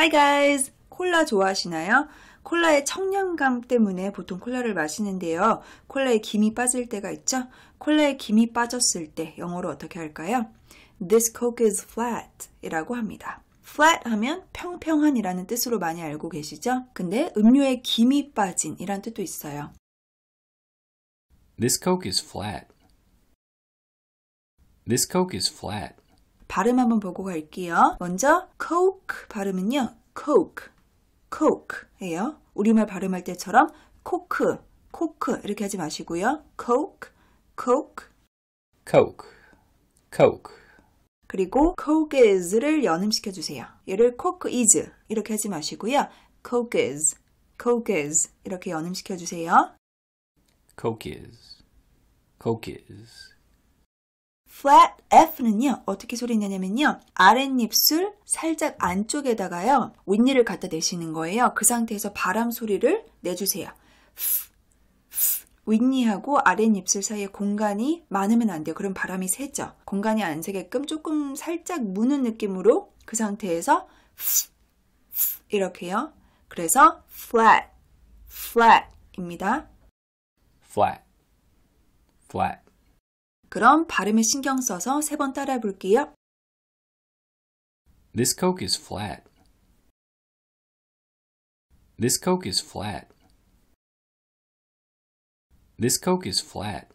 Hi guys! 콜라 좋아하시나요? 콜라의 청량감 때문에 보통 콜라를 마시는데요. 콜라에 김이 빠질 때가 있죠? 콜라에 김이 빠졌을 때 영어로 어떻게 할까요? This coke is flat 이라고 합니다. flat 하면 평평한이라는 뜻으로 많이 알고 계시죠? 근데 음료에 김이 빠진 이란 뜻도 있어요. This coke is flat. This coke is flat. 발음 한번 보고 갈게요. 먼저 coke 발음은요. coke, coke예요. 우리말 발음할 때처럼 코크, 코크 이렇게 하지 마시고요. coke, coke, coke, coke. 그리고 coke is를 연음시켜 주세요. 얘를 coke is 이렇게 하지 마시고요. coke is, coke is 이렇게 연음시켜 주세요. coke is, coke is. flat F는요, 어떻게 소리 내냐면요. 아랫입술 살짝 안쪽에다가요, 윗니를 갖다 대시는 거예요. 그 상태에서 바람 소리를 내주세요. 윗니하고 아랫입술 사이에 공간이 많으면 안 돼요. 그럼 바람이 새죠. 공간이 안 새게끔 조금 살짝 무는 느낌으로 그 상태에서 이렇게요. 그래서 flat, flat입니다. flat, flat. 그럼 발음에 신경 써서 세 번 따라 볼게요. This coke is flat. This coke is flat. This coke is flat.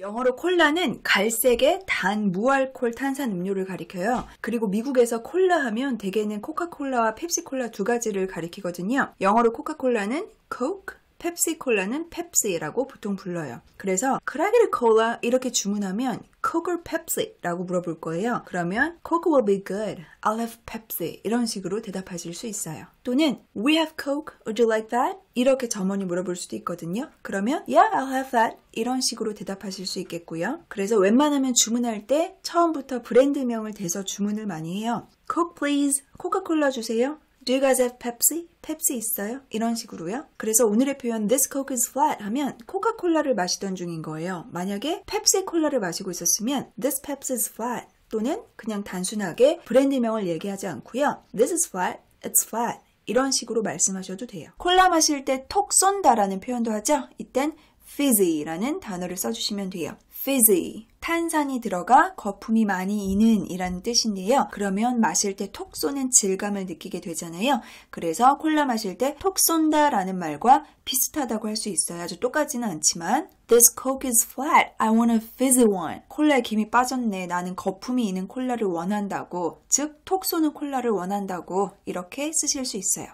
영어로 콜라는 갈색의 단 무알콜 탄산 음료를 가리켜요. 그리고 미국에서 콜라 하면 대개는 코카콜라와 펩시콜라 두 가지를 가리키거든요. 영어로 코카콜라는 Coke, 펩시 콜라는 펩시라고 보통 불러요. 그래서 크라게르 콜라 이렇게 주문하면 Coke or Pepsi? 라고 물어볼 거예요. 그러면 Coke will be good. I'll have Pepsi. 이런 식으로 대답하실 수 있어요. 또는 We have Coke. Would you like that? 이렇게 점원이 물어볼 수도 있거든요. 그러면 Yeah, I'll have that. 이런 식으로 대답하실 수 있겠고요. 그래서 웬만하면 주문할 때 처음부터 브랜드명을 대서 주문을 많이 해요. Coke please. 코카콜라 주세요. Do you guys have Pepsi? 펩시 있어요? 이런 식으로요. 그래서 오늘의 표현 this coke is flat 하면 코카콜라를 마시던 중인 거예요. 만약에 펩시 콜라를 마시고 있었으면 this Pepsi is flat 또는 그냥 단순하게 브랜드명을 얘기하지 않고요. This is flat, it's flat 이런 식으로 말씀하셔도 돼요. 콜라 마실 때 톡 쏜다라는 표현도 하죠. 이땐 fizzy라는 단어를 써주시면 돼요. fizzy 탄산이 들어가 거품이 많이 있는 이라는 뜻인데요. 그러면 마실 때 톡 쏘는 질감을 느끼게 되잖아요. 그래서 콜라 마실 때 톡 쏜다 라는 말과 비슷하다고 할 수 있어요. 아주 똑같지는 않지만 This Coke is flat. I want a fizzy one. 콜라에 김이 빠졌네. 나는 거품이 있는 콜라를 원한다고. 즉, 톡 쏘는 콜라를 원한다고. 이렇게 쓰실 수 있어요.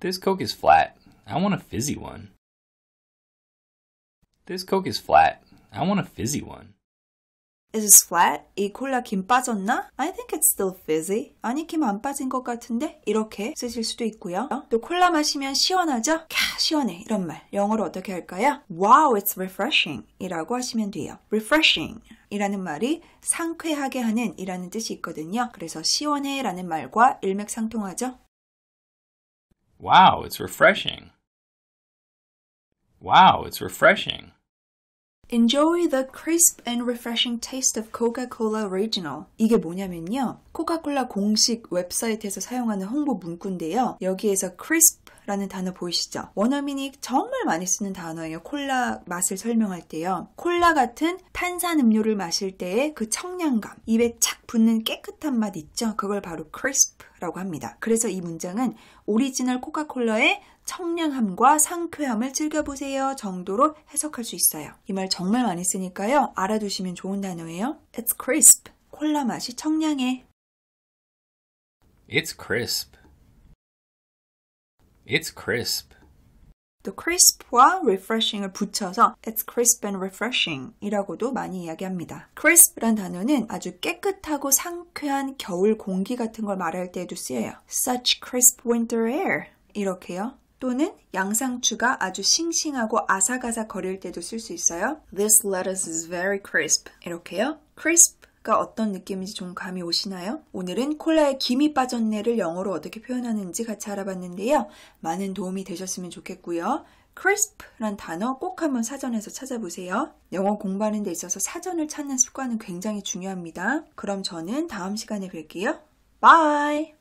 This Coke is flat. I want a fizzy one. This Coke is flat. I want a fizzy one. Is it flat? 이 콜라 김 빠졌나? I think it's still fizzy. 아니 김 안 빠진 것 같은데 이렇게 쓰실 수도 있고요. 또 콜라 마시면 시원하죠? 캬 시원해 이런 말 영어로 어떻게 할까요? Wow, it's refreshing 이라고 하시면 돼요. Refreshing 이라는 말이 상쾌하게 하는 이라는 뜻이 있거든요. 그래서 시원해 라는 말과 일맥상통하죠. Wow, it's refreshing. Wow, it's refreshing. Enjoy the crisp and refreshing taste of Coca-Cola Original. 이게 뭐냐면요. 코카콜라 공식 웹사이트에서 사용하는 홍보 문구인데요. 여기에서 crisp 라는 단어 보이시죠? 원어민이 정말 많이 쓰는 단어예요. 콜라 맛을 설명할 때요. 콜라 같은 탄산 음료를 마실 때의 그 청량감, 입에 착 붙는 깨끗한 맛 있죠? 그걸 바로 크리스프라고 합니다. 그래서 이 문장은 오리지널 코카콜라의 청량함과 상쾌함을 즐겨보세요 정도로 해석할 수 있어요. 이 말 정말 많이 쓰니까요. 알아두시면 좋은 단어예요. It's crisp. 콜라 맛이 청량해. It's crisp. It's crisp. 또 crisp와 refreshing을 붙여서 it's crisp and refreshing 이라고도 많이 이야기합니다. crisp란 단어는 아주 깨끗하고 상쾌한 겨울 공기 같은 걸 말할 때에도 쓰여요. such crisp winter air 이렇게요. 또는 양상추가 아주 싱싱하고 아삭아삭 거릴 때도 쓸 수 있어요. This lettuce is very crisp. 이렇게요. crisp 가 어떤 느낌인지 좀 감이 오시나요? 오늘은 콜라에 김이 빠졌네를 영어로 어떻게 표현하는지 같이 알아봤는데요. 많은 도움이 되셨으면 좋겠고요. crisp란 단어 꼭 한번 사전에서 찾아보세요. 영어 공부하는 데 있어서 사전을 찾는 습관은 굉장히 중요합니다. 그럼 저는 다음 시간에 뵐게요. Bye!